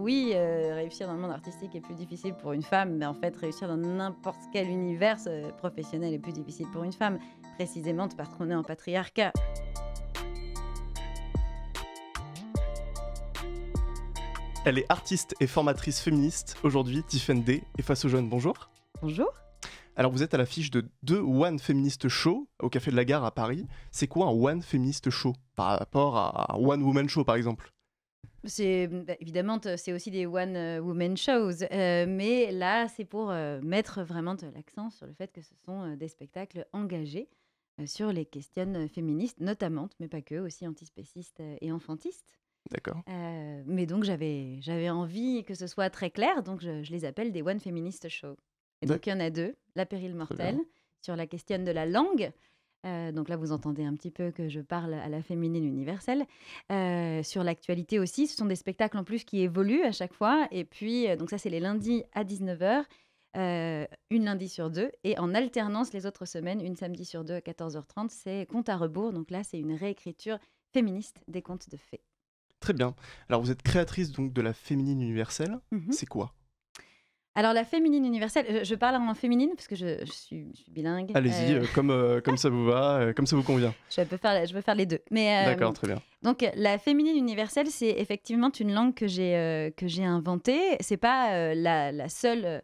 oui, euh, réussir dans le monde artistique est plus difficile pour une femme, mais en fait, réussir dans n'importe quel univers euh, professionnel est plus difficile pour une femme, précisément parce qu'on est en patriarcat. Elle est artiste et formatrice féministe. Aujourd'hui, Tiffany D Et face aux jeunes. Bonjour. Bonjour. Alors, vous êtes à l'affiche de deux One Féministe Show au Café de la Gare à Paris. C'est quoi un One Féministe Show par rapport à One Woman Show, par exemple c'est bah, évidemment c'est aussi des one euh, woman shows, euh, mais là c'est pour euh, mettre vraiment l'accent sur le fait que ce sont des spectacles engagés sur les questions féministes, notamment, mais pas que, aussi antispécistes et enfantistes. D'accord. mais donc j'avais envie que ce soit très clair, donc je, les appelle des one feminist shows. Et donc il y en a deux, la péril mortelle sur la question de la langue euh, donc là, vous entendez un petit peu que je parle à la féminine universelle. Euh, sur l'actualité aussi, ce sont des spectacles en plus qui évoluent à chaque fois. Et puis, euh, donc ça, c'est les lundis à 19h. une lundi sur deux, et en alternance les autres semaines, une samedi sur deux à 14h30, c'est Compte à rebours. Donc là, c'est une réécriture féministe des contes de fées. Très bien. Alors, vous êtes créatrice donc de la féminine universelle. Mmh c'est quoi alors la féminine universelle, je, parle en féminine parce que je, suis, bilingue. Allez-y, euh. Euh, comme, euh, comme ça vous va, comme ça vous convient. Je peux faire, les deux. Mais D'accord, très bien. Donc la féminine universelle, c'est effectivement une langue que j'ai que j'ai inventée. C'est pas la, seule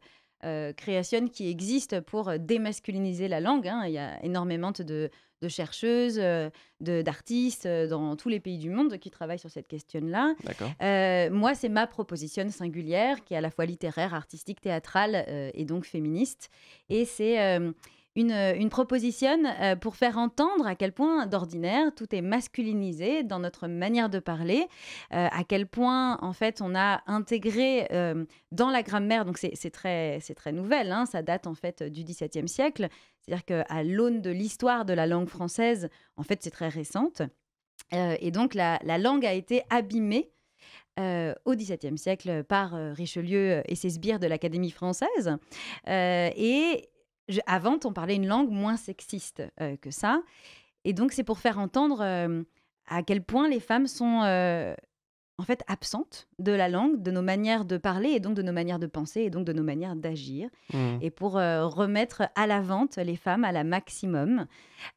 création qui existe pour démasculiniser la langue. Hein. Il y a énormément de de chercheuses, euh, de, d'artistes euh, dans tous les pays du monde qui travaillent sur cette question-là. Euh, moi, c'est ma proposition singulière qui est à la fois littéraire, artistique, théâtrale et donc féministe. Et c'est euh, une, proposition euh, pour faire entendre à quel point d'ordinaire tout est masculinisé dans notre manière de parler, euh, à quel point en fait on a intégré dans la grammaire, donc c'est très, très nouvelle, hein, ça date en fait du XVIIe siècle, c'est-à-dire qu'à l'aune de l'histoire de la langue française, en fait c'est très récente, et donc la, la, langue a été abîmée au XVIIe siècle par Richelieu et ses sbires de l'Académie française. et avant, on parlait une langue moins sexiste euh, que ça. Et donc, c'est pour faire entendre euh, à quel point les femmes sont euh, en fait absente de la langue, de nos manières de parler et donc de nos manières de penser et donc de nos manières d'agir. Mmh. Et pour euh, remettre à la vente les femmes à la maximum,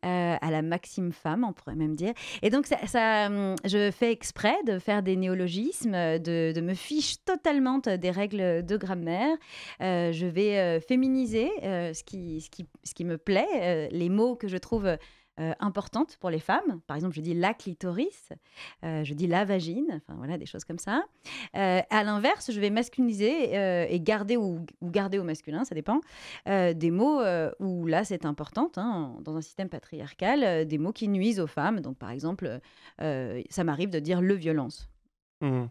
euh, à la maxime femme, on pourrait même dire. Et donc ça, mmh, je fais exprès de faire des néologismes, euh, de, me fiche totalement des règles de grammaire. je vais féminiser ce, qui, ce, qui, ce qui me plaît, les mots que je trouve importante euh, importantes pour les femmes. Par exemple, je dis la clitoris, euh, je dis la vagine, enfin voilà, des choses comme ça. Euh, à l'inverse, je vais masculiniser et garder ou, garder au masculin, ça dépend, des mots où là c'est important, hein, dans un système patriarcal, des mots qui nuisent aux femmes. Donc par exemple, ça m'arrive de dire le violence. Mmh.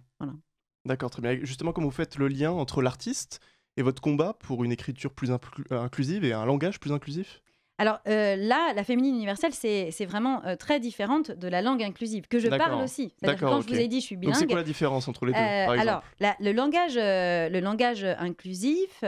D'accord, très bien. Justement, comment vous faites le lien entre l'artiste et votre combat pour une écriture plus inclusive et un langage plus inclusif alors euh, là, la féminine universelle, c'est vraiment euh, très différente de la langue inclusive, que je parle aussi. D'accord. quand je vous ai dit je suis bilingue. C'est quoi la différence entre les deux euh, par exemple Alors, le, langage, le langage inclusif.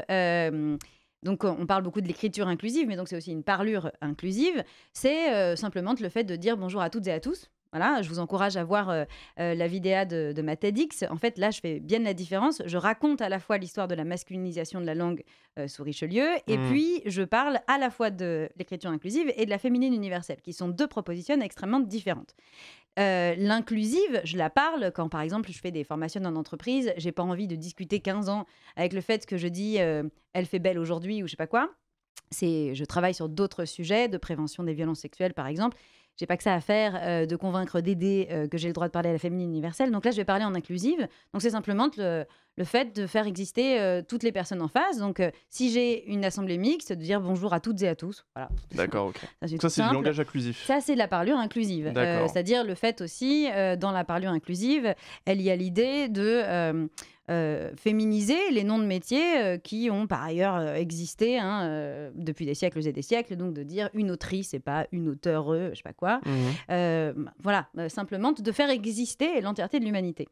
donc, on parle beaucoup de l'écriture inclusive, mais donc c'est aussi une parlure inclusive. C'est simplement le fait de dire bonjour à toutes et à tous, voilà, je vous encourage à voir euh, euh, la vidéo de, de, ma TEDx. En fait, là, je fais bien la différence. Je raconte à la fois l'histoire de la masculinisation de la langue euh, sous Richelieu, et mm. puis je parle à la fois de l'écriture inclusive et de la féminine universelle, qui sont deux propositions extrêmement différentes. l'inclusive, je la parle quand, par exemple, je fais des formations dans entreprise. J'ai pas envie de discuter 15 ans avec le fait que je dis elle fait belle aujourd'hui ou je sais pas quoi. C'est, je travaille sur d'autres sujets, de prévention des violences sexuelles, par exemple j'ai pas que ça à faire euh, de convaincre d'aider euh, que j'ai le droit de parler à la Féminine universelle. Donc là, je vais parler en inclusive. Donc c'est simplement le, fait de faire exister euh, toutes les personnes en face. Donc si j'ai une assemblée mixte, de dire bonjour à toutes et à tous. Voilà. D'accord, ok. Ça, c'est du langage inclusif. Ça, c'est de la parlure inclusive. C'est-à-dire le fait aussi, dans la parlure inclusive, elle y a l'idée de euh, féminiser les noms de métiers euh, qui ont par ailleurs euh, existé hein, depuis des siècles et des siècles, donc de dire une autrice et pas une auteure, je sais pas quoi. Mmh. voilà, simplement de faire exister l'entièreté de l'humanité.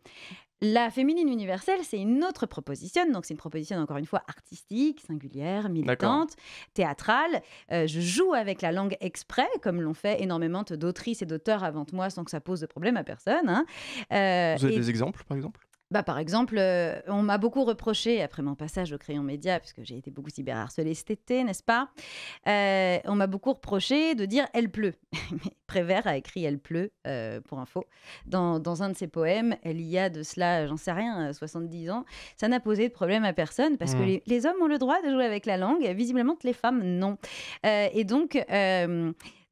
La féminine universelle, c'est une autre proposition. Donc, c'est une proposition, encore une fois, artistique, singulière, militante, théâtrale. je joue avec la langue exprès, comme l'ont fait énormément d'autrices et d'auteurs avant moi, sans que ça pose de problème à personne. Hein. Vous avez des exemples, par exemple bah, par exemple, euh, on m'a beaucoup reproché, après mon passage au Crayon Média, puisque j'ai été beaucoup cyberharcelée cet été, n'est-ce pas euh, On m'a beaucoup reproché de dire Elle pleut. Prévert a écrit Elle pleut, euh, pour info, dans, un de ses poèmes. Elle y a de cela, j'en sais rien, 70 ans. Ça n'a posé de problème à personne, parce que mm. les, les, hommes ont le droit de jouer avec la langue, visiblement que les femmes, non. et donc,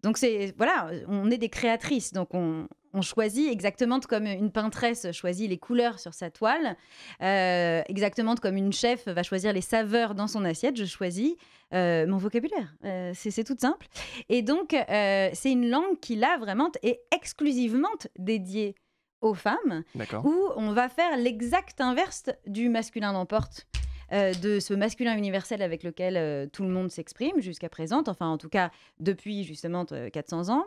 donc c'est voilà, on est des créatrices, donc on, choisit exactement comme une peintresse choisit les couleurs sur sa toile, euh, exactement comme une chef va choisir les saveurs dans son assiette, je choisis euh, mon vocabulaire. Euh, c'est tout simple. Et donc, c'est une langue qui, là, vraiment, est exclusivement dédiée aux femmes, où on va faire l'exact inverse du masculin l'emporte. Euh, de ce masculin universel avec lequel euh, tout le monde s'exprime jusqu'à présent, enfin en tout cas depuis justement 400 euh, ans.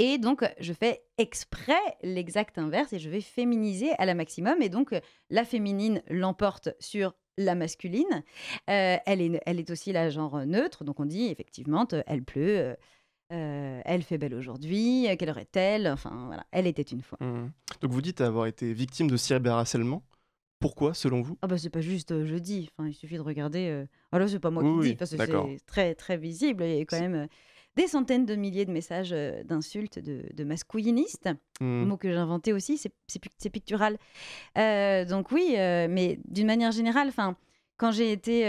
Et donc, je fais exprès l'exact inverse et je vais féminiser à la maximum. Et donc, la féminine l'emporte sur la masculine. elle, est, aussi la genre neutre. Donc, on dit effectivement, elle pleut. elle fait belle aujourd'hui, quelle heure est-elle Enfin, voilà, elle était une fois. Mmh. Donc, vous dites avoir été victime de cyberharcèlement pourquoi, selon vous Ah bah c'est pas juste euh, je dis, Enfin, il suffit de regarder. Euh, Alors ah là, c'est pas moi qui dis, parce que c'est très très visible. Il y a quand même euh, des centaines de milliers de messages d'insultes de, de masculinistes. Mmh. Mot que j'ai inventé aussi, c'est pictural. donc oui, mais d'une manière générale, enfin, quand j'ai été,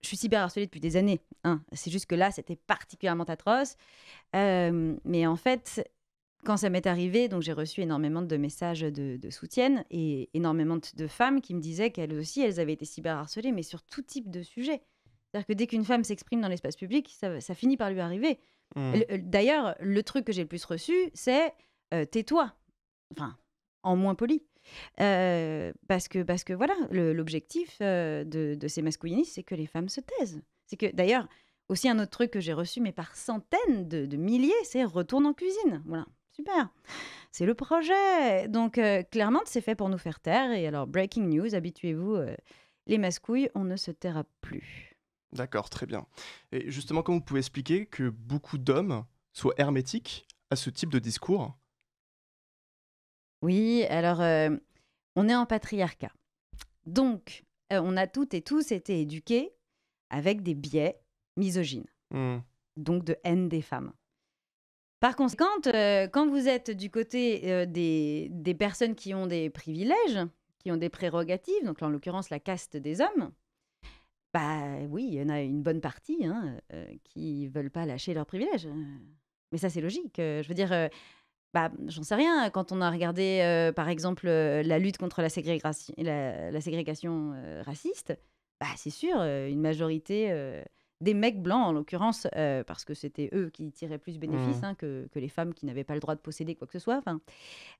je suis cyberharcelée depuis des années. Hein. C'est juste que là, c'était particulièrement atroce. mais en fait, quand ça m'est arrivé, donc j'ai reçu énormément de messages de, de soutien et énormément de femmes qui me disaient qu'elles aussi, elles avaient été cyberharcelées, mais sur tout type de sujet. C'est-à-dire que dès qu'une femme s'exprime dans l'espace public, ça, finit par lui arriver. Mmh. D'ailleurs, le truc que j'ai le plus reçu, c'est euh, tais-toi. Enfin, en moins poli. Euh, parce, que, parce que voilà, l'objectif euh, de, ces masculinistes, c'est que les femmes se taisent. C'est que d'ailleurs, aussi un autre truc que j'ai reçu, mais par centaines de, de milliers, c'est retourne en cuisine. Voilà, Super. C'est le projet. Donc, euh, clairement, c'est fait pour nous faire taire. Et alors, breaking news, habituez-vous, euh, les mascouilles, on ne se taira plus. D'accord, très bien. Et justement, comment vous pouvez expliquer que beaucoup d'hommes soient hermétiques à ce type de discours Oui, alors, euh, on est en patriarcat. Donc, on a toutes et tous été éduqués avec des biais misogynes, hmm. donc de haine des femmes. Par conséquent, euh, quand vous êtes du côté euh, des, personnes qui ont des privilèges, qui ont des prérogatives, donc en l'occurrence la caste des hommes, bah oui, il y en a une bonne partie hein, euh, qui veulent pas lâcher leurs privilèges. Mais ça, c'est logique. je veux dire, bah, j'en sais rien. Quand on a regardé, par exemple, la lutte contre la, ségrégation, la ségrégation raciste, bah, c'est sûr, une majorité des mecs blancs, en l'occurrence, euh, parce que c'était eux qui tiraient plus bénéfice mmh. hein, que, les femmes qui n'avaient pas le droit de posséder quoi que ce soit.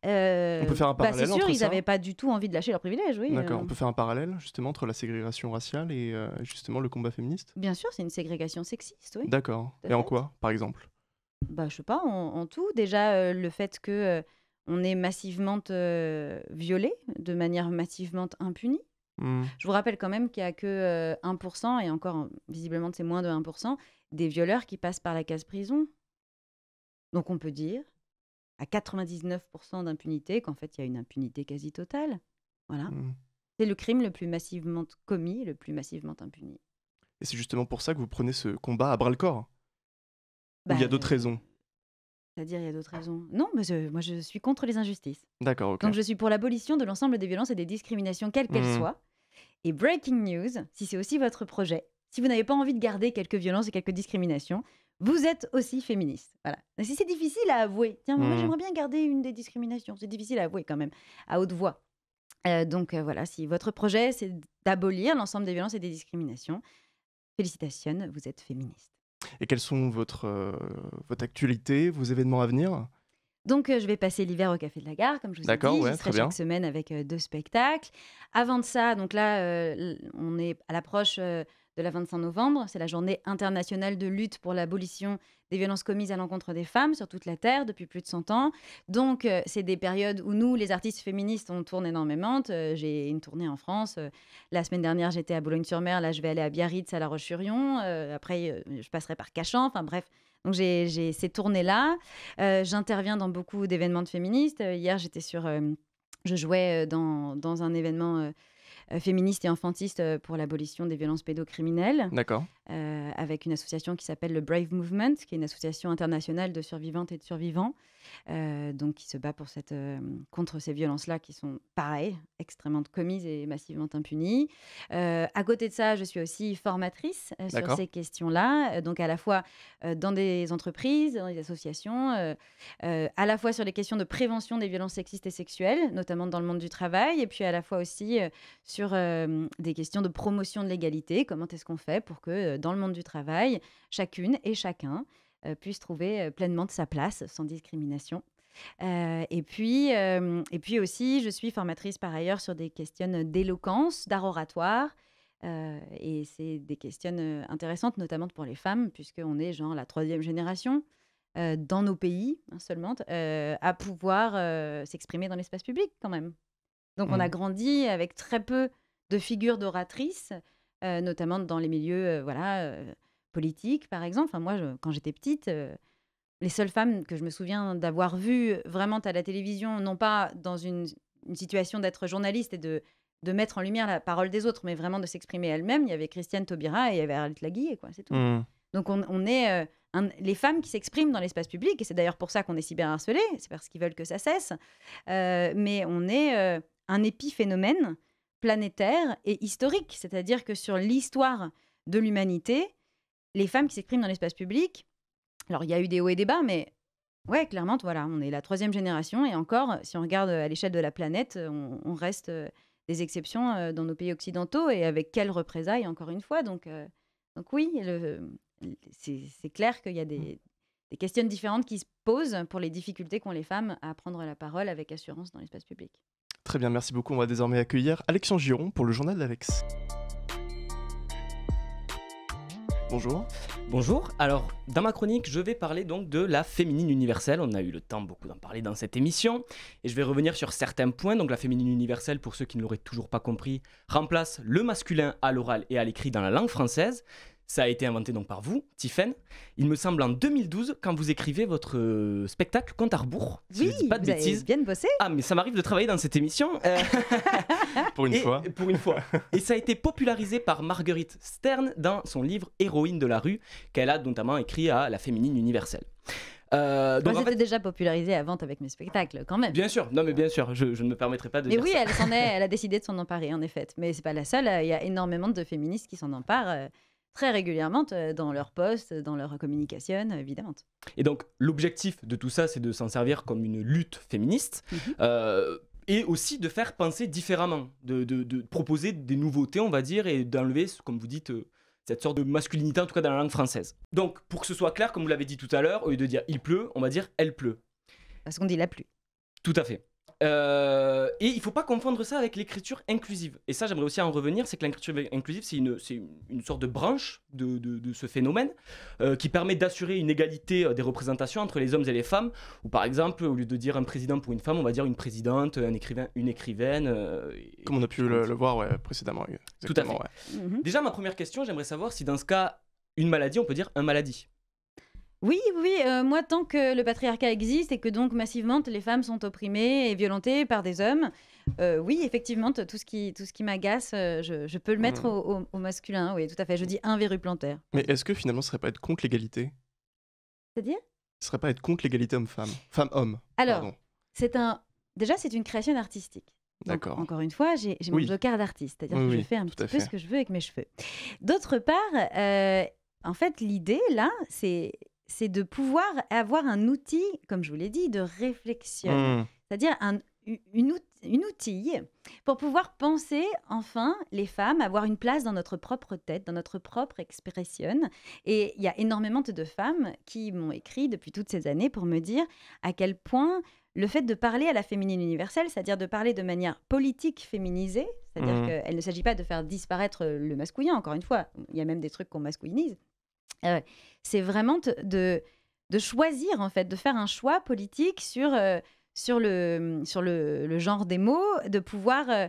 Euh, on peut faire un bah, parallèle. c'est sûr, ils n'avaient pas du tout envie de lâcher leur privilège. Oui, D'accord, euh. on peut faire un parallèle justement entre la ségrégation raciale et justement le combat féministe Bien sûr, c'est une ségrégation sexiste, oui. D'accord. Et en quoi, par exemple bah, Je sais pas, en, tout. Déjà, le fait que on est massivement violé, de manière massivement impunie. Mmh. Je vous rappelle quand même qu'il n'y a que 1%, euh, et encore hein, visiblement c'est moins de 1%, des violeurs qui passent par la case prison. Donc on peut dire à 99% d'impunité qu'en fait il y a une impunité quasi totale. Voilà. Mmh. C'est le crime le plus massivement commis, le plus massivement impuni. Et c'est justement pour ça que vous prenez ce combat à bras le corps. Hein, il y a bah, d'autres raisons c'est-à-dire, il y a d'autres raisons. Non, mais moi, je suis contre les injustices. D'accord, ok. Donc, je suis pour l'abolition de l'ensemble des violences et des discriminations, quelles qu'elles mmh soient. Et breaking news, si c'est aussi votre projet, si vous n'avez pas envie de garder quelques violences et quelques discriminations, vous êtes aussi féministe. Voilà. Si c'est difficile à avouer, tiens, moi, mmh. j'aimerais bien garder une des discriminations. C'est difficile à avouer quand même, à haute voix. Euh, donc euh, voilà, si votre projet c'est d'abolir l'ensemble des violences et des discriminations, félicitations, vous êtes féministe. Et quelles sont votre, euh, votre actualité, vos événements à venir donc, euh, je vais passer l'hiver au Café de la Gare, comme je vous ai dit. je chaque semaine avec euh, deux spectacles. Avant de ça, donc là, on est à l'approche de la 25 novembre. C'est la journée internationale de lutte pour l'abolition des violences commises à l'encontre des femmes sur toute la Terre depuis plus de 100 ans. Donc, euh, c'est des périodes où nous, les artistes féministes, on tourne énormément. Euh, j'ai une tournée en France. Euh, la semaine dernière, j'étais à Boulogne-sur-Mer. Là, je vais aller à Biarritz, à La Roche-sur-Yon. après, je passerai par Cachan. Enfin, bref. Donc j'ai ces tournées-là. J'interviens dans beaucoup d'événements de féministes. hier, j'étais sur... je jouais dans un événement euh, féministe et enfantiste euh, pour l'abolition des violences pédocriminelles. D'accord. Euh, avec une association qui s'appelle le Brave Movement, qui est une association internationale de survivantes et de survivants, donc qui se bat pour cette, contre ces violences-là qui sont, pareilles, extrêmement commises et massivement impunies. à côté de ça, je suis aussi formatrice sur ces questions-là, donc à la fois dans des entreprises, dans des associations, à la fois sur les questions de prévention des violences sexistes et sexuelles, notamment dans le monde du travail, et puis à la fois aussi sur sur euh, des questions de promotion de l'égalité. Comment est-ce qu'on fait pour que euh, dans le monde du travail, chacune et chacun euh, puisse trouver pleinement de sa place sans discrimination et, puis, et puis aussi, je suis formatrice par ailleurs sur des questions d'éloquence, d'art oratoire. et c'est des questions intéressantes, notamment pour les femmes, puisqu'on est genre la troisième génération dans nos pays hein, seulement à pouvoir s'exprimer dans l'espace public quand même. Donc on a mmh. grandi avec très peu de figures d'oratrices, notamment dans les milieux voilà politiques par exemple. Enfin, moi, quand j'étais petite, les seules femmes que je me souviens d'avoir vues vraiment à la télévision, non pas dans une, situation d'être journaliste et de, de mettre en lumière la parole des autres, mais vraiment de s'exprimer elle-même, il y avait Christiane Taubira et il y avait Arlette Laguille, quoi, c'est tout. Mmh. Donc on, est les femmes qui s'expriment dans l'espace public, et c'est d'ailleurs pour ça qu'on est harcelés. c'est parce qu'ils veulent que ça cesse, mais on est un épiphénomène planétaire et historique. C'est-à-dire que sur l'histoire de l'humanité, les femmes qui s'expriment dans l'espace public, alors il y a eu des hauts et des bas, mais ouais, clairement, voilà, on est la troisième génération et encore, si on regarde euh, à l'échelle de la planète, euh, on, reste euh, des exceptions dans nos pays occidentaux et avec quelles représailles, encore une fois. Donc, donc oui, c'est clair qu'il y a mmh. des questions différentes qui se posent pour les difficultés qu'ont les femmes à prendre la parole avec assurance dans l'espace public. Très bien, merci beaucoup. On va désormais accueillir Alexandre Giron pour le journal d'Alex. Bonjour. Bonjour. Alors, dans ma chronique, je vais parler donc de la féminine universelle. On a eu le temps beaucoup d'en parler dans cette émission. Et je vais revenir sur certains points. Donc, la féminine universelle, pour ceux qui ne l'auraient toujours pas compris, remplace le masculin à l'oral et à l'écrit dans la langue française. Ça a été inventé donc par vous, Tiffen. Il me semble en 2012, quand vous écrivez votre euh, spectacle Compte à rebours. oui, dis pas de vous bêtises. Avez bien bossé. Ah, mais ça m'arrive de travailler dans cette émission. Euh. pour une fois. Pour une fois. Et ça a été popularisé par Marguerite Stern dans son livre Héroïne de la rue, qu'elle a notamment écrit à La féminine universelle. Euh, donc Moi, j'étais déjà popularisé avant avec mes spectacles, quand même. Bien sûr, non, mais bien sûr, je, ne me permettrai pas de. Mais oui, elle s'en est, elle a décidé de s'en emparer, en effet. Mais c'est pas la seule. Il y a énormément de féministes qui s'en emparent très régulièrement euh, dans leurs posts, dans leur communication, évidemment. Et donc, l'objectif de tout ça, c'est de s'en servir comme une lutte féministe. Mhm. Euh, et aussi de faire penser différemment, de, proposer des nouveautés, on va dire, et d'enlever, comme vous dites, euh, cette sorte de masculinité, en tout cas dans la langue française. Donc, pour que ce soit clair, comme vous l'avez dit tout à l'heure, au lieu de dire il pleut, on va dire elle pleut. Parce qu'on dit la pluie. Tout à fait. Euh, et il ne faut pas confondre ça avec l'écriture inclusive. Et ça, j'aimerais aussi en revenir, c'est que l'écriture inclusive, c'est une, une, sorte de branche de, de, ce phénomène euh, qui permet d'assurer une égalité euh, des représentations entre les hommes et les femmes. Ou par exemple, au lieu de dire un président pour une femme, on va dire une présidente, un écrivain, une écrivaine. Comme on a pu le, voir précédemment. Tout à fait. Mhm. Déjà, ma première question, j'aimerais savoir si dans ce cas, une maladie, on peut dire un maladie. Oui, oui, euh, moi, tant que le patriarcat existe et que donc massivement les femmes sont opprimées et violentées par des hommes, euh, oui, effectivement, tout ce qui, qui m'agace, euh, je, peux le mmh. mettre au, masculin, oui, tout à fait. Je dis un plantaire. Mais est-ce que finalement, ce serait pas être contre l'égalité C'est-à-dire Ce serait pas être contre l'égalité homme-femme, femme-homme. Alors, c'est un. Déjà, c'est une création artistique. D'accord. Encore une fois, j'ai mon oui. jocard d'artiste, c'est-à-dire que je fais un petit peu ce que je veux avec mes cheveux. D'autre part, en fait, l'idée là, c'est c'est de pouvoir avoir un outil, comme je vous l'ai dit, de réflexion. Mmh. C'est-à-dire un, outil pour pouvoir penser enfin les femmes, avoir une place dans notre propre tête, dans notre propre expression. Et il y a énormément de femmes qui m'ont écrit depuis toutes ces années pour me dire à quel point le fait de parler à la féminine universelle, c'est-à-dire de parler de manière politique féminisée, c'est-à-dire qu'il mmh. qu'elle ne s'agit pas de faire disparaître le masculin, encore une fois, il y a même des trucs qu'on masculinise, ah c'est vraiment de, de choisir, en fait, de faire un choix politique sur, euh, sur, le, sur le, genre des mots, de pouvoir euh,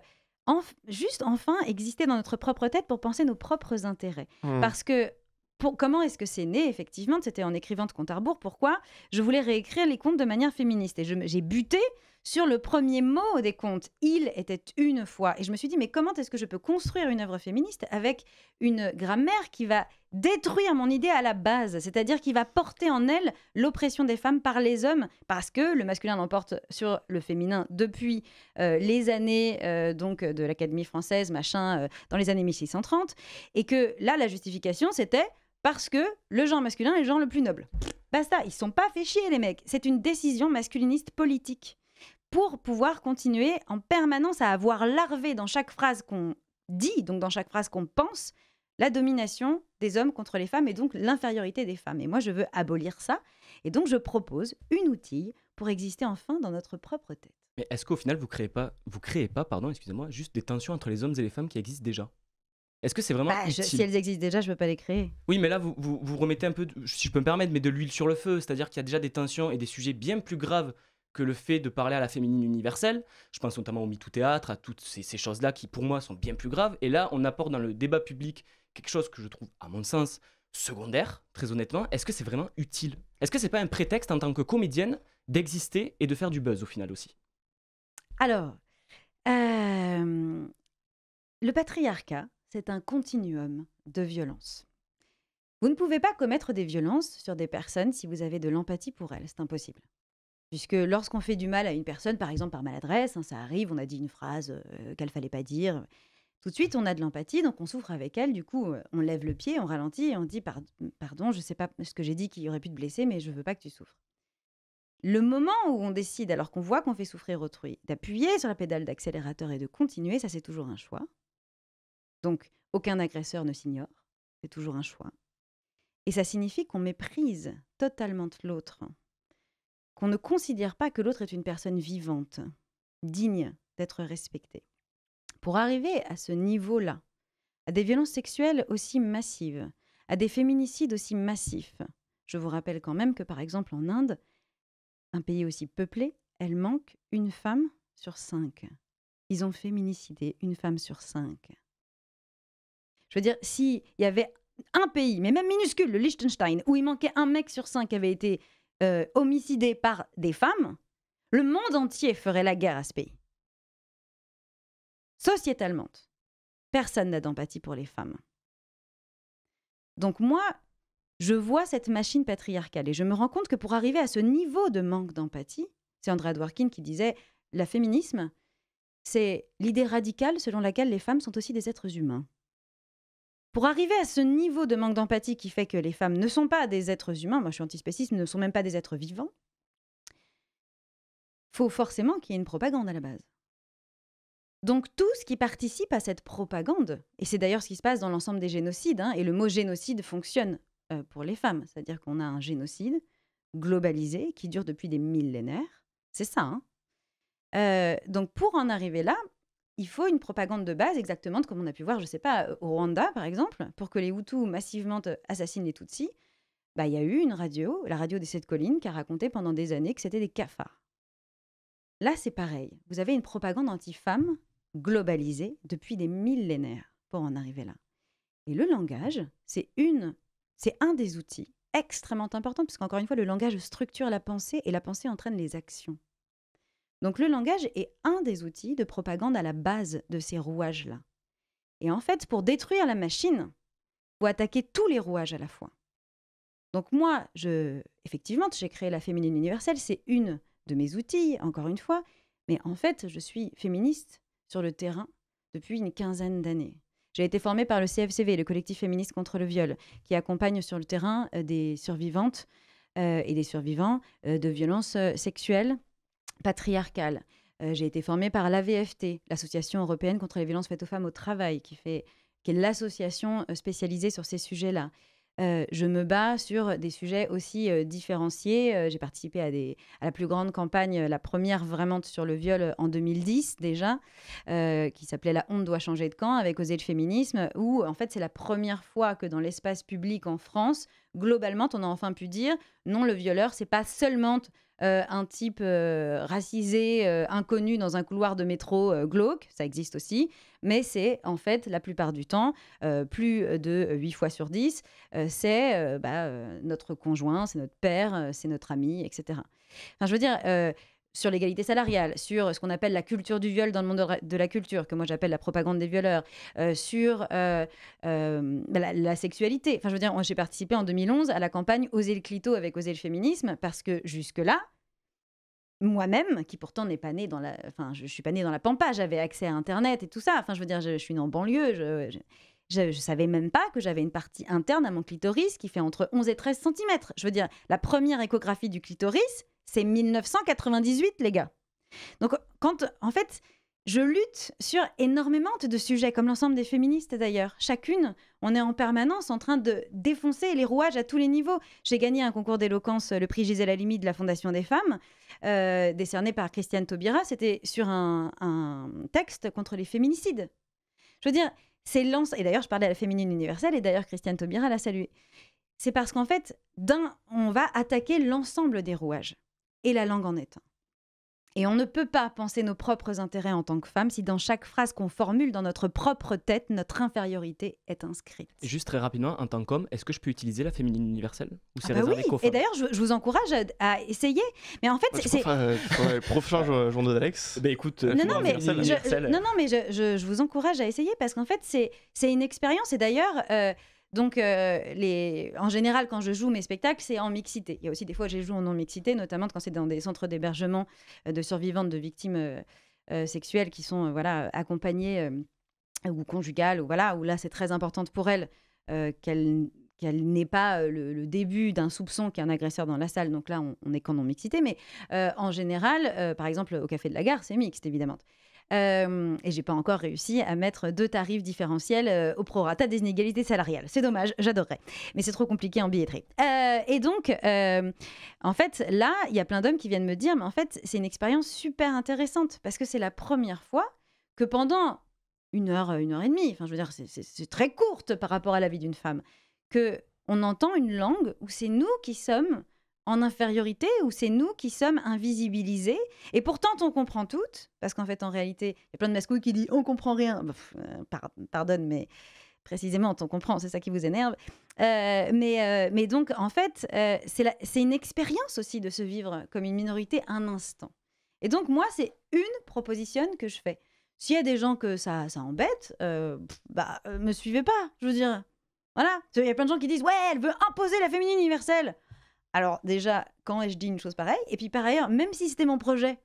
juste enfin exister dans notre propre tête pour penser nos propres intérêts. Mmh. Parce que comment est-ce que c'est né effectivement C'était en écrivant de compte à rebours. Pourquoi Je voulais réécrire les contes de manière féministe et j'ai buté sur le premier mot des contes. Il était une fois. Et je me suis dit, mais comment est-ce que je peux construire une œuvre féministe avec une grammaire qui va détruire mon idée à la base, c'est-à-dire qui va porter en elle l'oppression des femmes par les hommes, parce que le masculin l'emporte sur le féminin depuis euh, les années euh, donc de l'Académie française, machin, euh, dans les années 1630, et que là, la justification, c'était parce que le genre masculin est le genre le plus noble. Basta, ils sont pas fait chier les mecs, c'est une décision masculiniste politique pour pouvoir continuer en permanence à avoir larvé dans chaque phrase qu'on dit, donc dans chaque phrase qu'on pense, la domination des hommes contre les femmes et donc l'infériorité des femmes. Et moi, je veux abolir ça. Et donc, je propose une outil pour exister enfin dans notre propre tête. Mais est-ce qu'au final, vous créez pas, vous créez pas, pardon, excusez-moi, juste des tensions entre les hommes et les femmes qui existent déjà Est-ce que c'est vraiment bah, Si elles existent déjà, je ne veux pas les créer. Oui, mais là, vous, vous, remettez un peu, si je peux me permettre, mais de l'huile sur le feu, c'est-à-dire qu'il y a déjà des tensions et des sujets bien plus graves que le fait de parler à la féminine universelle. Je pense notamment au MeToo théâtre, à toutes ces, choses-là qui, pour moi, sont bien plus graves. Et là, on apporte dans le débat public quelque chose que je trouve, à mon sens, secondaire, très honnêtement. Est-ce que c'est vraiment utile Est-ce que c'est pas un prétexte en tant que comédienne d'exister et de faire du buzz au final aussi Alors, euh, le patriarcat, c'est un continuum de violence. Vous ne pouvez pas commettre des violences sur des personnes si vous avez de l'empathie pour elles, c'est impossible. Puisque lorsqu'on fait du mal à une personne, par exemple par maladresse, hein, ça arrive, on a dit une phrase euh, qu'elle ne fallait pas dire, tout de suite on a de l'empathie, donc on souffre avec elle, du coup euh, on lève le pied, on ralentit et on dit pardon, je ne sais pas ce que j'ai dit qui aurait pu te blesser, mais je ne veux pas que tu souffres. Le moment où on décide, alors qu'on voit qu'on fait souffrir autrui, d'appuyer sur la pédale d'accélérateur et de continuer, ça c'est toujours un choix. Donc aucun agresseur ne s'ignore, c'est toujours un choix. Et ça signifie qu'on méprise totalement l'autre qu'on ne considère pas que l'autre est une personne vivante, digne d'être respectée. Pour arriver à ce niveau-là, à des violences sexuelles aussi massives, à des féminicides aussi massifs, je vous rappelle quand même que par exemple en Inde, un pays aussi peuplé, elle manque une femme sur cinq. Ils ont féminicidé une femme sur cinq. Je veux dire, s'il y avait un pays, mais même minuscule, le Liechtenstein, où il manquait un mec sur cinq qui avait été euh, homicidé par des femmes, le monde entier ferait la guerre à ce pays. Sociétalement, personne n'a d'empathie pour les femmes. Donc moi, je vois cette machine patriarcale et je me rends compte que pour arriver à ce niveau de manque d'empathie, c'est André Dworkin qui disait la féminisme, c'est l'idée radicale selon laquelle les femmes sont aussi des êtres humains. Pour arriver à ce niveau de manque d'empathie qui fait que les femmes ne sont pas des êtres humains, moi je suis antispéciste, ne sont même pas des êtres vivants, faut forcément qu'il y ait une propagande à la base. Donc tout ce qui participe à cette propagande, et c'est d'ailleurs ce qui se passe dans l'ensemble des génocides, hein, et le mot génocide fonctionne euh, pour les femmes, c'est-à-dire qu'on a un génocide globalisé qui dure depuis des millénaires, c'est ça. Hein. Euh, donc pour en arriver là, il faut une propagande de base, exactement comme on a pu voir, je ne sais pas, euh, au Rwanda, par exemple, pour que les Hutus massivement euh, assassinent les Tutsis. Bah, il y a eu une radio, la radio des Sept Collines, qui a raconté pendant des années que c'était des cafards. Là, c'est pareil. Vous avez une propagande anti globalisée depuis des millénaires pour en arriver là. Et le langage, c'est une, c'est un des outils extrêmement importants, parce qu'encore une fois, le langage structure la pensée et la pensée entraîne les actions. Donc le langage est un des outils de propagande à la base de ces rouages-là. Et en fait, pour détruire la machine, faut attaquer tous les rouages à la fois. Donc moi, effectivement, j'ai créé la féminine universelle, c'est une de mes outils, encore une fois, mais en fait, je suis féministe sur le terrain depuis une quinzaine d'années. J'ai été formée par le CFCV, le collectif féministe contre le viol, qui accompagne sur le terrain euh, des survivantes euh, et des survivants euh, de violences sexuelles patriarcale. Euh, j'ai été formée par l'AVFT, l'Association européenne contre les violences faites aux femmes au travail, qui, fait, est l'association euh, spécialisée sur ces sujets-là. Euh, je me bats sur des sujets aussi différenciés. j'ai participé à, des, à, la plus grande campagne, la première vraiment sur le viol en 2010 déjà, qui s'appelait La honte doit changer de camp avec Osée le féminisme, où en fait c'est la première fois que dans l'espace public en France, globalement, on a enfin pu dire non, le violeur, c'est pas seulement euh, un type euh, racisé, euh, inconnu dans un couloir de métro glauque, ça existe aussi, mais c'est en fait la plupart du temps, plus de 8 fois sur 10, c'est bah, notre conjoint, c'est notre père, c'est notre ami, etc. Enfin, je veux dire, sur l'égalité salariale, sur ce qu'on appelle la culture du viol dans le monde de la culture, que moi j'appelle la propagande des violeurs, euh, sur euh, euh, la, sexualité. Enfin, je veux dire, j'ai participé en 2011 à la campagne Oser le clito avec Oser le féminisme, parce que jusque-là, moi-même, qui pourtant n'est pas né dans la... Enfin, je, suis pas née dans la pampa, j'avais accès à Internet et tout ça. Enfin, je veux dire, je, suis née en banlieue, je, savais même pas que j'avais une partie interne à mon clitoris qui fait entre 11 et 13 cm. Je veux dire, la première échographie du clitoris, c'est 1998, les gars. Donc, quand, en fait, je lutte sur énormément de sujets, comme l'ensemble des féministes d'ailleurs. Chacune, on est en permanence en train de défoncer les rouages à tous les niveaux. J'ai gagné un concours d'éloquence, le prix Gisèle Halimi de la Fondation des femmes, euh, décerné par Christiane Taubira. C'était sur un, texte contre les féminicides. Je veux dire, c'est l'ensemble. Et d'ailleurs, je parlais à la féminine universelle, et d'ailleurs, Christiane Taubira l'a salué. C'est parce qu'en fait, d'un, on va attaquer l'ensemble des rouages et la langue en est un. Et on ne peut pas penser nos propres intérêts en tant que femme si dans chaque phrase qu'on formule dans notre propre tête, notre infériorité est inscrite. Juste très rapidement, en tant qu'homme, est-ce que je peux utiliser la féminine universelle ah bah oui. Et d'ailleurs, je, vous encourage à, essayer. Mais en fait, c'est. Euh, euh, d'Alex. écoute, non, non, mais, je, non, non, mais je, vous encourage à essayer parce qu'en fait, c'est une expérience. Et d'ailleurs. Euh, donc, euh, en général, quand je joue mes spectacles, c'est en mixité. Il y a aussi des fois, je joue en non-mixité, notamment quand c'est dans des centres d'hébergement euh, de survivantes, de victimes euh, sexuelles qui sont voilà, accompagnées ou conjugales, ou voilà, où là, c'est très important pour elles qu'elles qu'elle n'est pas le, début d'un soupçon qu'il y a un agresseur dans la salle. Donc là, on, est qu'en non-mixité. Mais en général, par exemple, au Café de la Gare, c'est mixte, évidemment. Euh, et j'ai pas encore réussi à mettre deux tarifs différentiels euh, au prorata des inégalités salariales. C'est dommage, j'adorerais. Mais c'est trop compliqué en billetterie. Euh, et donc, euh, en fait, là, il y a plein d'hommes qui viennent me dire, mais en fait, c'est une expérience super intéressante parce que c'est la première fois que pendant une heure, une heure et demie, enfin, je veux dire, c'est très courte par rapport à la vie d'une femme, que on entend une langue où c'est nous qui sommes en infériorité ou c'est nous qui sommes invisibilisés Et pourtant, on comprend toutes, parce qu'en fait, en réalité, il y a plein de mascouilles qui disent on comprend rien. Bah, euh, pardon pardonne, mais précisément, on comprend, c'est ça qui vous énerve. Euh, mais, euh, mais donc, en fait, c'est une expérience aussi de se vivre comme une minorité un instant. Et donc, moi, c'est une proposition que je fais. S'il y a des gens que ça, ça embête, bah, me suivez pas, je veux dire. Voilà. Il y a plein de gens qui disent Ouais, elle veut imposer la féminine universelle. Alors déjà, quand ai-je dit une chose pareille Et puis par ailleurs, même si c'était mon projet,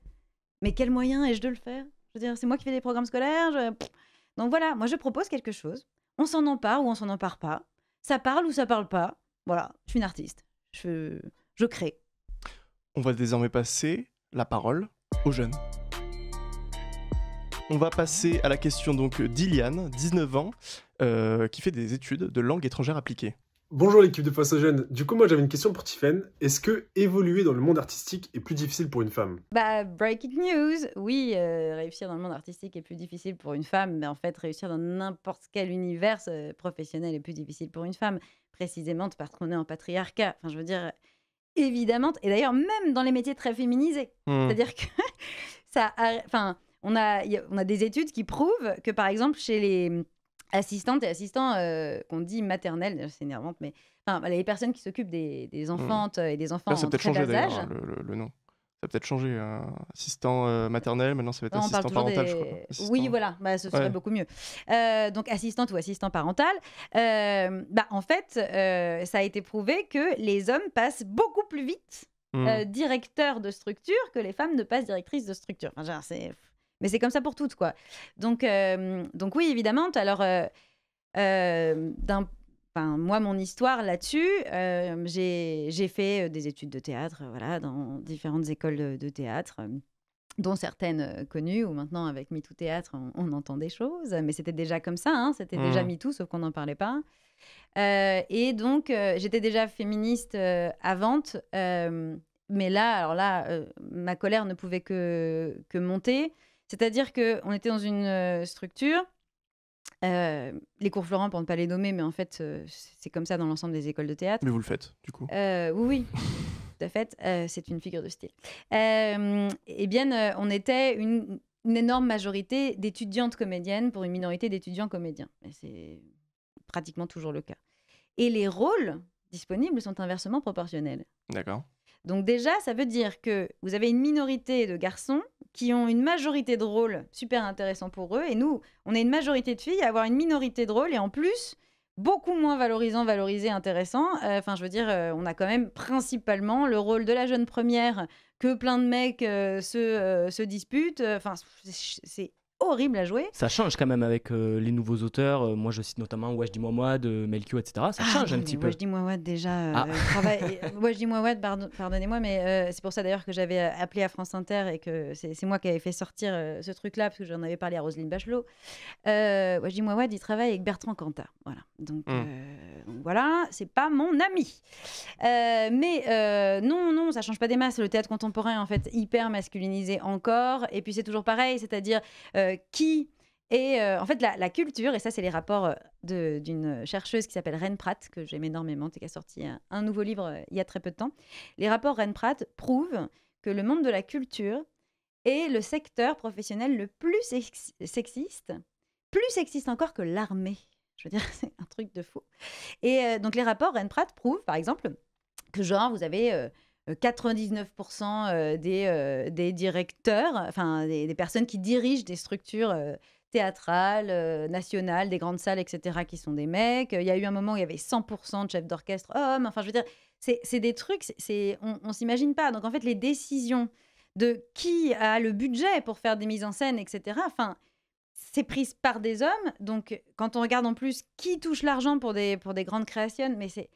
mais quel moyen ai-je de le faire Je veux dire, c'est moi qui fais des programmes scolaires. Donc voilà, moi je propose quelque chose. On s'en empare ou on s'en empare pas. Ça parle ou ça parle pas. Voilà, je suis une artiste. Je, je crée. On va désormais passer la parole aux jeunes. On va passer à la question donc d'Iliane, 19 ans, euh, qui fait des études de langue étrangère appliquée. Bonjour l'équipe de Face aux Jeunes. Du coup, moi j'avais une question pour Tiffany. Est-ce que évoluer dans le monde artistique est plus difficile pour une femme Bah, breaking news Oui, euh, réussir dans le monde artistique est plus difficile pour une femme, mais en fait, réussir dans n'importe quel univers euh, professionnel est plus difficile pour une femme, précisément parce qu'on est en patriarcat. Enfin, je veux dire, évidemment, et d'ailleurs, même dans les métiers très féminisés. Hmm. C'est-à-dire que ça. Enfin, on a, on a des études qui prouvent que, par exemple, chez les Assistante et assistant, euh, qu'on dit maternelle, c'est énervante, mais les personnes qui s'occupent des, des mmh. euh, et des enfants ça peut être changé, d'ailleurs, hein, Le, nom. Ça peut-être changé, assistant euh, maternel, maintenant ça va être assistant parental, je crois. Oui, voilà, bah, ce serait beaucoup mieux. donc assistante ou assistant parental, bah, en fait, ça a été prouvé que les hommes passent beaucoup plus vite mmh. directeur de structure que les femmes ne passent directrice de structure. Enfin, c'est mais c'est comme ça pour toutes, quoi. Donc, euh, donc oui, évidemment. Alors, euh, euh, moi, mon histoire là-dessus, j'ai fait des études de théâtre, voilà, dans différentes écoles de, théâtre dont certaines connues, ou maintenant avec MeToo Théâtre, on, entend des choses, mais c'était déjà comme ça, hein, c'était déjà mmh. MeToo, sauf qu'on n'en parlait pas. et donc, j'étais déjà féministe euh, avant, mais là, alors là, ma colère ne pouvait que, que monter. C'est-à-dire qu'on était dans une structure, les cours Florent pour ne pas les nommer, mais en fait, c'est comme ça dans l'ensemble des écoles de théâtre. Mais vous le faites, du coup Oui, oui. fait, c'est une figure de style. eh bien, on était une, énorme majorité d'étudiantes comédiennes pour une minorité d'étudiants comédiens. c'est pratiquement toujours le cas. Et les rôles disponibles sont inversement proportionnels. D'accord. Donc déjà, ça veut dire que vous avez une minorité de garçons qui ont une majorité de rôles super intéressants pour eux. Et nous, on est une majorité de filles à avoir une minorité de rôles. Et en plus, beaucoup moins valorisant, valorisé, intéressant. Euh, enfin, je veux dire, euh, on a quand même principalement le rôle de la jeune première que plein de mecs euh, se, se, disputent. Enfin, c'est horrible à jouer. Ça change quand même avec euh, les nouveaux auteurs. Euh, moi, je cite notamment Wajdi Mouawad, de euh, Melchior, etc. Ça ah, change un petit peu. Wajdi Mouawad, déjà, ah. travaille... Wajdi Mouawad, pardonnez-moi, mais c'est pour ça d'ailleurs que j'avais appelé à France Inter et que c'est moi qui avais fait sortir ce truc-là, parce que j'en avais parlé à Roselyne Bachelot. Wajdi Mouawad, il travaille avec Bertrand Cantat. Voilà. Donc, hmm. donc voilà, c'est pas mon ami. mais non, non, ça change pas des masses. Le théâtre contemporain, en fait, hyper masculinisé encore. Et puis, c'est toujours pareil, c'est-à-dire euh, qui est euh, en fait, la, culture, et ça, c'est les rapports euh, d'une chercheuse qui s'appelle Ren Pratt, que j'aime énormément qui a sorti un, nouveau livre il y a très peu de temps. Les rapports Ren Pratt prouvent que le monde de la culture est le secteur professionnel le plus sexiste, plus sexiste encore que l'armée. Je veux dire, c'est un truc de fou. Et donc, les rapports Ren Pratt prouvent, par exemple, que genre, vous avez 99% euh, euh, des, euh, des, directeurs, enfin des, personnes qui dirigent des structures théâtrales, nationales, des grandes salles, etc., qui sont des mecs. Il y a eu un moment où il y avait 100% de chefs d'orchestre hommes. Enfin, je veux dire, c'est des trucs, c'est on, ne s'imagine pas. Donc en fait, les décisions de qui a le budget pour faire des mises en scène, etc. Enfin, c'est prise par des hommes. Donc, quand on regarde en plus qui touche l'argent pour des, pour des grandes créations, mais c'est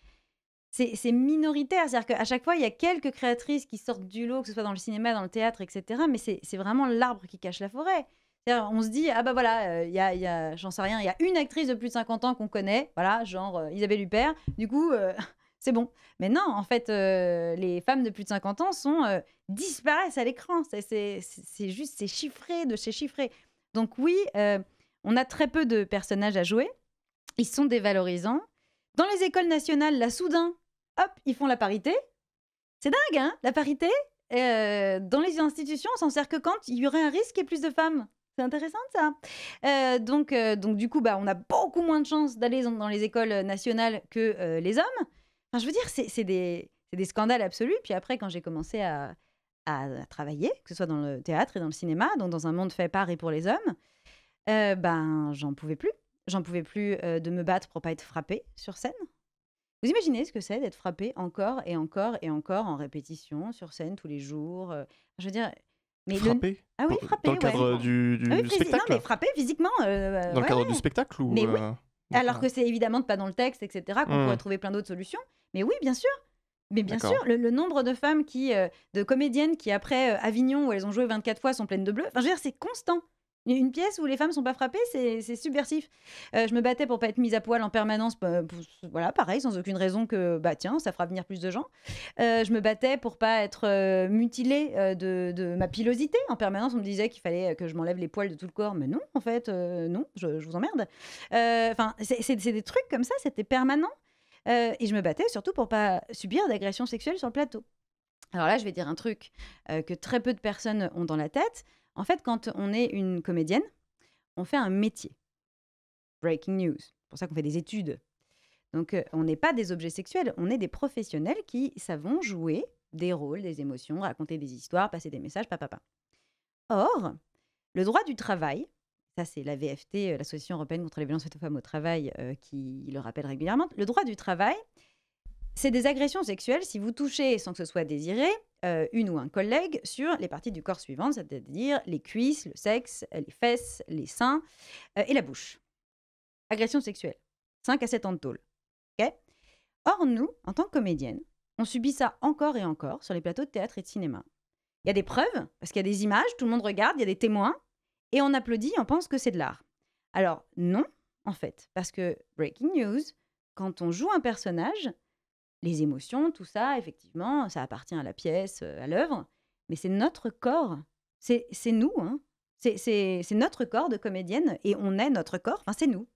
c'est minoritaire. C'est-à-dire qu'à chaque fois, il y a quelques créatrices qui sortent du lot, que ce soit dans le cinéma, dans le théâtre, etc. Mais c'est vraiment l'arbre qui cache la forêt. On se dit, ah bah voilà, euh, il y a, j'en sais rien, il y a une actrice de plus de 50 ans qu'on connaît, voilà, genre euh, Isabelle Huppert, du coup, euh, c'est bon. Mais non, en fait, les femmes de plus de 50 ans sont, disparaissent à l'écran. C'est juste, c'est chiffré de chez chiffré. Donc oui, on a très peu de personnages à jouer. Ils sont dévalorisants. Dans les écoles nationales, là, soudain, hop, ils font la parité. C'est dingue, hein La parité, euh, dans les institutions, on s'en sert que quand il y aurait un risque et plus de femmes. C'est intéressant ça. Euh, donc, euh, donc du coup, bah, on a beaucoup moins de chances d'aller dans les écoles nationales que les hommes. Enfin, je veux dire, c'est des, scandales absolus. Puis après, quand j'ai commencé à, travailler, que ce soit dans le théâtre et dans le cinéma, donc dans un monde fait par et pour les hommes, ben j'en pouvais plus. J'en pouvais plus de me battre pour pas être frappée sur scène. Vous imaginez ce que c'est d'être frappé encore et encore et encore en répétition, sur scène, tous les jours Je veux dire. Mais Ah oui, frappé. Dans le cadre du, ah oui, Non, mais frappé physiquement. dans le cadre du spectacle mais oui. Alors que c'est évidemment pas dans le texte, etc., qu'on pourrait mmh. trouver plein d'autres solutions. Mais oui, bien sûr. Mais bien sûr, le, nombre de femmes qui, de comédiennes qui après Avignon où elles ont joué 24 fois sont pleines de bleus, Enfin, c'est constant. Une pièce où les femmes sont pas frappées, c'est subversif. Euh, je me battais pour pas être mise à poil en permanence, bah, voilà, pareil, sans aucune raison que, bah tiens, ça fera venir plus de gens. Euh, je me battais pour pas être euh, mutilée de, ma pilosité en permanence. On me disait qu'il fallait que je m'enlève les poils de tout le corps, mais non, en fait, non, je, vous emmerde. Enfin, c'est des trucs comme ça, c'était permanent. et je me battais surtout pour pas subir d'agressions sexuelles sur le plateau. Alors là, je vais dire un truc que très peu de personnes ont dans la tête. En fait, quand on est une comédienne, on fait un métier. Breaking news. C'est pour ça qu'on fait des études. Donc, euh, on n'est pas des objets sexuels, on est des professionnels qui savons jouer des rôles, des émotions, raconter des histoires, passer des messages, papapa. Or, le droit du travail, ça c'est la VFT, euh, l'Association européenne contre les violences faites aux femmes au travail, euh, qui le rappelle régulièrement, le droit du travail, c'est des agressions sexuelles si vous touchez sans que ce soit désiré euh, une ou un collègue sur les parties du corps suivantes, c'est-à-dire les cuisses, le sexe, les fesses, les seins euh, et la bouche. Agression sexuelle, 5 à 7 ans de tôle. Or, nous, en tant que comédienne, on subit ça encore et encore sur les plateaux de théâtre et de cinéma. Il y a des preuves, parce qu'il y a des images, tout le monde regarde, il y a des témoins, et on applaudit, on pense que c'est de l'art. Alors, non, en fait, parce que, breaking news, quand on joue un personnage, les émotions, tout ça, effectivement, ça appartient à la pièce, euh, à l'œuvre, mais c'est notre corps, c'est nous, hein. c'est notre corps de comédienne et on est notre corps, enfin c'est nous.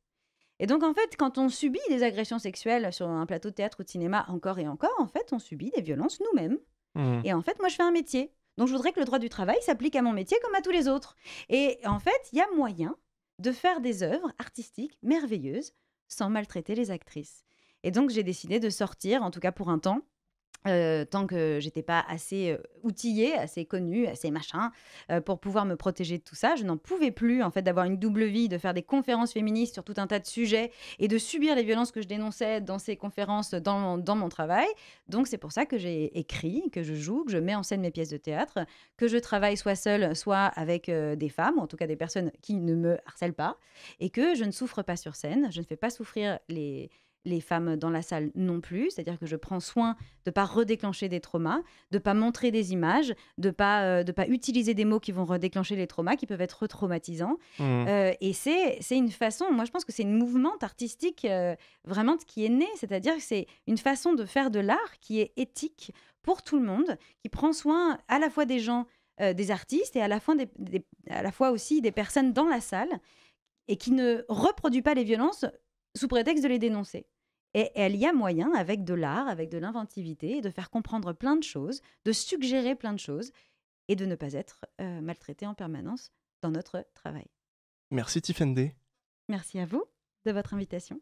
Et donc en fait, quand on subit des agressions sexuelles sur un plateau de théâtre ou de cinéma encore et encore, en fait, on subit des violences nous-mêmes. Mmh. Et en fait, moi, je fais un métier. Donc je voudrais que le droit du travail s'applique à mon métier comme à tous les autres. Et en fait, il y a moyen de faire des œuvres artistiques merveilleuses sans maltraiter les actrices. Et donc, j'ai décidé de sortir, en tout cas pour un temps, euh, tant que j'étais pas assez euh, outillée, assez connue, assez machin, euh, pour pouvoir me protéger de tout ça. Je n'en pouvais plus, en fait, d'avoir une double vie, de faire des conférences féministes sur tout un tas de sujets et de subir les violences que je dénonçais dans ces conférences, dans mon, travail. Donc, c'est pour ça que j'ai écrit, que je joue, que je mets en scène mes pièces de théâtre, que je travaille soit seule, soit avec des femmes, en tout cas des personnes qui ne me harcèlent pas, et que je ne souffre pas sur scène, je ne fais pas souffrir les les femmes dans la salle non plus, c'est-à-dire que je prends soin de ne pas redéclencher des traumas, de ne pas montrer des images, de ne pas, euh, pas utiliser des mots qui vont redéclencher les traumas, qui peuvent être retraumatisants. Mmh. Euh, et c'est une façon, moi je pense que c'est une mouvement artistique euh, vraiment qui est né, c'est-à-dire que c'est une façon de faire de l'art qui est éthique pour tout le monde, qui prend soin à la fois des gens, des artistes, et à la fois aussi des personnes dans la salle, et qui ne reproduit pas les violences sous prétexte de les dénoncer. Et elle y a moyen, avec de l'art, avec de l'inventivité, de faire comprendre plein de choses, de suggérer plein de choses et de ne pas être euh, maltraitée maltraité en permanence dans notre travail. Merci Tiffany. Merci à vous de votre invitation.